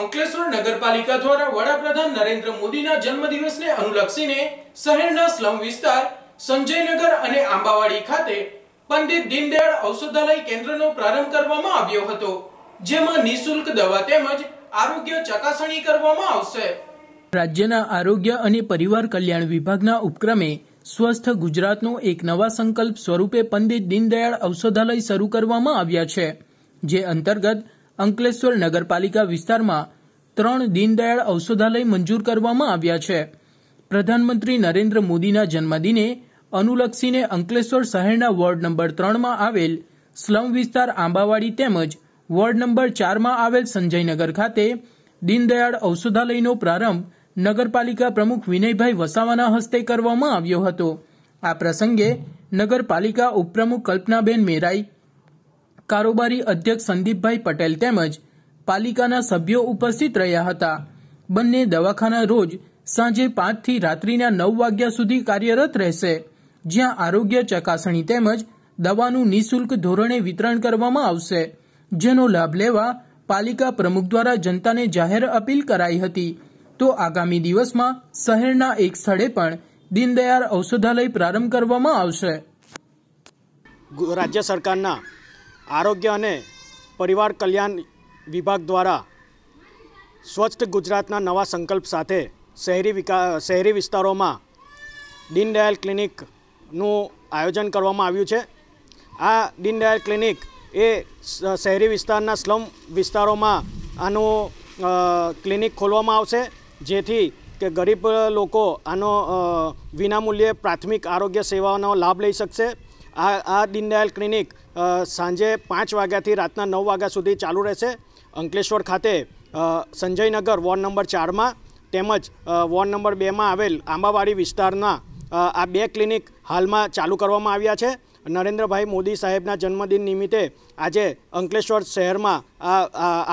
અંકલેશ્વર નગરપાલિકા દ્વારા વડાપ્રધાન નરેન્દ્ર મોદીના જન્મદિવસને અનુલક્ષીને શહેરના સ્લમ વિસ્તાર સંજયનગર અને આંબાવાડી ખાતે પંડિત દીનદયાળ ઔષધાલય કેન્દ્રનો પ્રારંભ કરવામાં આવ્યો હતો જેમાં નિઃશુલ્ક દવા તેમજ આરોગ્ય ચકાસણી કરવામાં આવશે રાજ્યના આરોગ્ય અને પરિવાર કલ્યાણ વિભાગના ઉપક્રમે સ્વસ્થ ગુજરાતનો એક નવા સંકલ્પ સ્વરૂપે પંડિત દીનદયાળ ઔષધાલય શરૂ કરવામાં આવ્યા છે જે અંતર્ગત અંકલેશ્વર નગરપાલિકા વિસ્તારમાં ત્રણ દીનદયાળ ઔષધાલય મંજૂર કરવામાં આવ્યા છે પ્રધાનમંત્રી નરેન્દ્ર મોદીના જન્મદિને અનુલક્ષીને અંકલેશ્વર શહેરના વોર્ડ નંબર ત્રણમાં આવેલ સ્લમ વિસ્તાર આંબાવાડી તેમજ વોર્ડ નંબર ચારમાં આવેલ સંજયનગર ખાતે દીનદયાળ ઔષધાલયનો પ્રારંભ નગરપાલિકા પ્રમુખ વિનયભાઈ વસાવાના હસ્તે કરવામાં આવ્યો હતો આ પ્રસંગે નગરપાલિકા ઉપપ્રમુખ કલ્પનાબેન મેરાઈ કારોબારી અધ્યક્ષ સંદીપભાઈ પટેલ તેમજ પાલિકાના સભ્યો ઉપસ્થિત રહ્યા હતા બંને દવાખાના રોજ સાંજે પાંચથી રાત્રિના નવ વાગ્યા સુધી કાર્યરત રહેશે જ્યાં આરોગ્ય ચકાસણી તેમજ દવાનું નિઃશુલ્ક ધોરણે વિતરણ કરવામાં આવશે જેનો લાભ લેવા પાલિકા પ્રમુખ દ્વારા જનતાને જાહેર અપીલ કરાઈ હતી તો આગામી દિવસમાં શહેરના એક સ્થળે પણ દીનદયાળ ઔષધાલય પ્રારંભ કરવામાં આવશે રાજ્ય સરકારના આરોગ્ય અને પરિવાર કલ્યાણ વિભાગ દ્વારા સ્વચ્છ ગુજરાતના નવા સંકલ્પ સાથે શહેરી વિકા શહેરી વિસ્તારોમાં દીનદયાલ ક્લિનિકનું આયોજન કરવામાં આવ્યું છે આ દીનદયાલ ક્લિનિક એ શહેરી વિસ્તારના સ્લમ વિસ્તારોમાં આનું ક્લિનિક ખોલવામાં આવશે જેથી કે ગરીબ લોકો આનો વિનામૂલ્યે પ્રાથમિક આરોગ્ય સેવાઓનો લાભ લઈ શકશે આ આ દીનદયાલ ક્લિનિક સાંજે પાંચ વાગ્યાથી રાતના નવ વાગ્યા સુધી ચાલુ રહેશે અંકલેશ્વર ખાતે સંજયનગર વોર્ડ નંબર ચારમાં તેમજ વોર્ડ નંબર બેમાં આવેલ આંબાવાડી વિસ્તારના આ બે ક્લિનિક હાલમાં ચાલુ કરવામાં આવ્યા છે નરેન્દ્રભાઈ મોદી સાહેબના જન્મદિન નિમિત્તે આજે અંકલેશ્વર શહેરમાં આ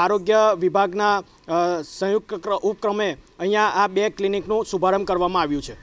આરોગ્ય વિભાગના સંયુક્ત ઉપક્રમે અહીંયા આ બે ક્લિનિકનું શુભારંભ કરવામાં આવ્યું છે